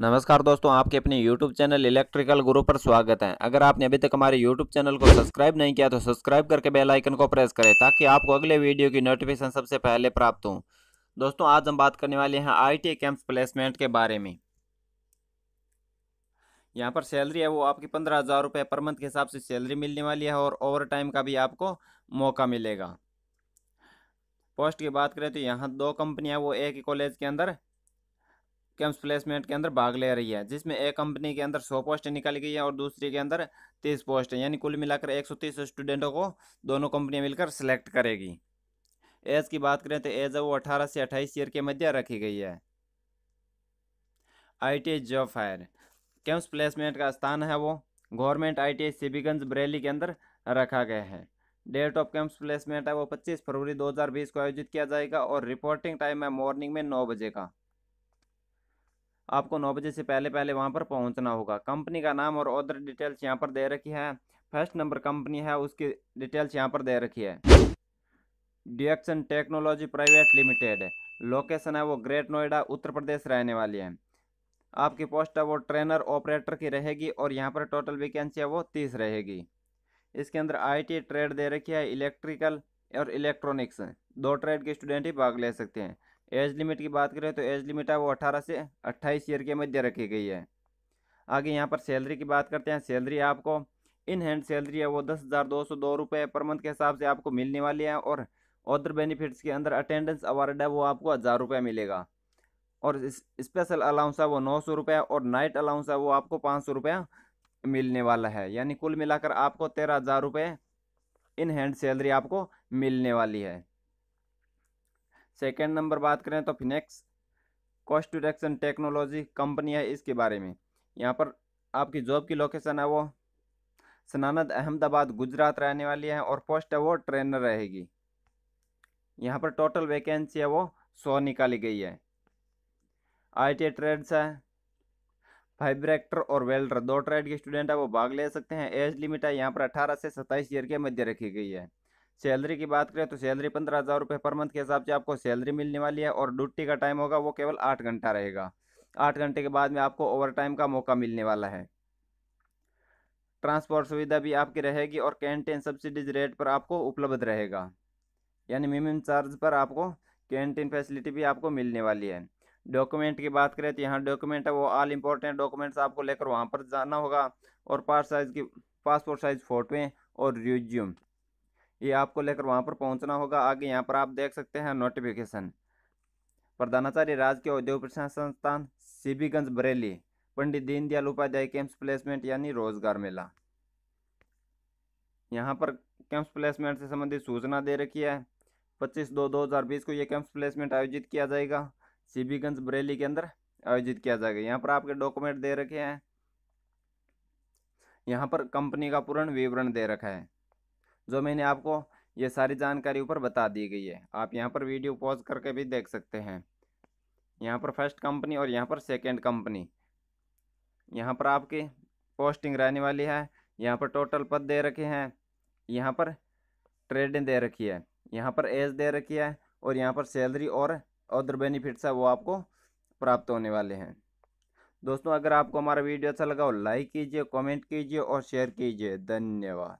नमस्कार दोस्तों आपके अपने YouTube चैनल इलेक्ट्रिकल गुरु पर स्वागत है अगर आपने अभी तक हमारे YouTube चैनल को सब्सक्राइब नहीं किया तो सब्सक्राइब करके बेल आइकन को प्रेस करें ताकि आपको अगले वीडियो की नोटिफिकेशन सबसे पहले प्राप्त हो दोस्तों आज हम बात करने वाले हैं आई टी प्लेसमेंट के बारे में यहाँ पर सैलरी है वो आपकी पंद्रह हज़ार रुपये पर मंथ के हिसाब से सैलरी मिलने वाली है और ओवर टाइम का भी आपको मौका मिलेगा पोस्ट की बात करें तो यहाँ दो कंपनियाँ वो एक ही कॉलेज के अंदर कैंप्स प्लेसमेंट के अंदर भाग ले रही है जिसमें एक कंपनी के अंदर सौ पोस्टें निकाली गई है और दूसरी के अंदर तीस पोस्टें यानी कुल मिलाकर एक स्टूडेंटों को दोनों कंपनियाँ मिलकर सेलेक्ट करेगी एज की बात करें तो एज वो अठारह से अट्ठाईस ईयर के मध्य रखी गई है I T job fair campus placement का स्थान है वो government I T CB Ganj Bareilly के अंदर रखा गया है डेट ऑफ कैंप्स प्लेसमेंट है वो 25 फरवरी 2020 को आयोजित किया जाएगा और रिपोर्टिंग टाइम है मॉर्निंग में नौ बजे का आपको नौ बजे से पहले पहले वहाँ पर पहुँचना होगा कंपनी का नाम और अदर डिटेल्स यहाँ पर दे रखी है फर्स्ट नंबर कंपनी है उसकी डिटेल्स यहाँ पर दे रखी है डिएक्शन टेक्नोलॉजी प्राइवेट लिमिटेड लोकेशन है वो ग्रेट नोएडा उत्तर प्रदेश रहने वाली है आपकी पोस्ट है वो ट्रेनर ऑपरेटर की रहेगी और यहाँ पर टोटल वैकेंसी है वो तीस रहेगी इसके अंदर आईटी ट्रेड दे रखी है इलेक्ट्रिकल और इलेक्ट्रॉनिक्स दो ट्रेड के स्टूडेंट ही भाग ले सकते हैं एज लिमिट की बात करें तो एज लिमिट है वो अठारह से अट्ठाईस ईयर के मध्य रखी गई है आगे यहाँ पर सैलरी की बात करते हैं सैलरी आपको इन हैंड सैलरी है वो दस हज़ार दो सौ दो रुपये पर मंथ के हिसाब से आपको मिलने वाली है और अदर बेनिफिट्स के अंदर अटेंडेंस अवार्ड है वो आपको हज़ार रुपये मिलेगा और स्पेशल अलाउंस है वो नौ सौ रुपये और नाइट अलाउंस है वो आपको पाँच सौ रुपये मिलने वाला है यानी कुल मिलाकर आपको तेरह हज़ार रुपये इन हैंड सैलरी आपको मिलने वाली है सेकेंड नंबर बात करें तो Finex cost reduction technology company है इसके बारे में यहाँ पर आपकी जॉब की लोकेशन है वो सनानद अहमदाबाद गुजरात रहने वाली है और पोस्ट है वो ट्रेनर रहेगी यहाँ पर टोटल वैकेंसी है वो सौ निकाली गई है आई टी ट्रेड्स है फाइब्रेक्टर और वेल्डर दो ट्रेड के स्टूडेंट है वो भाग ले सकते हैं एज लिमिट है यहाँ पर अठारह से सत्ताईस ईयर के मध्य रखी गई है सैलरी की बात करें तो सैलरी पंद्रह हज़ार रुपये पर मंथ के हिसाब से आपको सैलरी मिलने वाली है और ड्यूटी का टाइम होगा वो केवल आठ घंटा रहेगा आठ घंटे के बाद में आपको ओवर टाइम का मौका मिलने वाला है ट्रांसपोर्ट सुविधा भी आपकी रहेगी और कैंटीन सब्सिडीज रेट पर आपको उपलब्ध रहेगा यानी मिनिमम चार्ज पर आपको कैंटीन फैसिलिटी भी आपको मिलने वाली है डॉक्यूमेंट की बात करें तो यहाँ डॉक्यूमेंट है वो ऑल इम्पोर्टेंट डॉक्यूमेंट्स आपको लेकर वहाँ पर जाना होगा और पास साइज़ की पासपोर्ट साइज़ फ़ोटोएँ और रिज्यूम ये आपको लेकर वहाँ पर पहुँचना होगा आगे यहाँ पर आप देख सकते हैं नोटिफिकेशन प्रधानाचार्य राजकीय औद्योग प्रशिक्षण संस्थान सीबीगंज बरेली पंडित दीनदयाल उपाध्याय कैंप्स प्लेसमेंट यानी रोजगार मेला यहाँ पर कैंप्स प्लेसमेंट से संबंधित सूचना दे रखी है पच्चीस दो दो हज़ार बीस को यह कैंप्स प्लेसमेंट आयोजित किया जाएगा सीबीगंज बरेली के अंदर आयोजित किया जाएगा यहाँ पर आपके डॉक्यूमेंट दे रखे हैं यहाँ पर कंपनी का पूर्ण विवरण दे रखा है जो मैंने आपको ये सारी जानकारी ऊपर बता दी गई है आप यहाँ पर वीडियो पॉज करके भी देख सकते हैं यहाँ पर फर्स्ट कंपनी और यहाँ पर सेकेंड कंपनी यहाँ पर आपकी पोस्टिंग रहने वाली है यहाँ पर टोटल पद दे रखे हैं यहाँ पर ट्रेडिंग दे रखी है यहाँ पर एज दे रखी है और यहाँ पर सैलरी और अदर बेनिफिट्स है वो आपको प्राप्त होने वाले हैं दोस्तों अगर आपको हमारा वीडियो अच्छा लगा हो लाइक कीजिए कमेंट कीजिए और शेयर कीजिए धन्यवाद